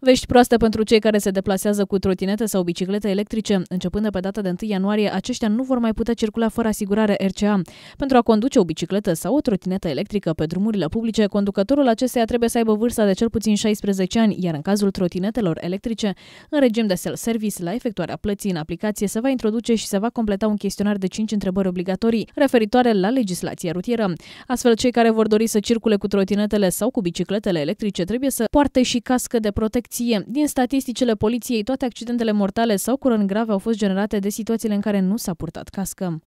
Vești proaste pentru cei care se deplasează cu trotinete sau biciclete electrice. Începând de pe data de 1 ianuarie, aceștia nu vor mai putea circula fără asigurare RCA. Pentru a conduce o bicicletă sau o trotinetă electrică pe drumurile publice, conducătorul acesteia trebuie să aibă vârsta de cel puțin 16 ani, iar în cazul trotinetelor electrice, în regim de self-service, la efectuarea plății în aplicație se va introduce și se va completa un chestionar de 5 întrebări obligatorii referitoare la legislația rutieră. Astfel, cei care vor dori să circule cu trotinetele sau cu bicicletele electrice trebuie să poarte și cască de protecție protecție. Din statisticile poliției, toate accidentele mortale sau cu răni grave au fost generate de situațiile în care nu s-a purtat cască.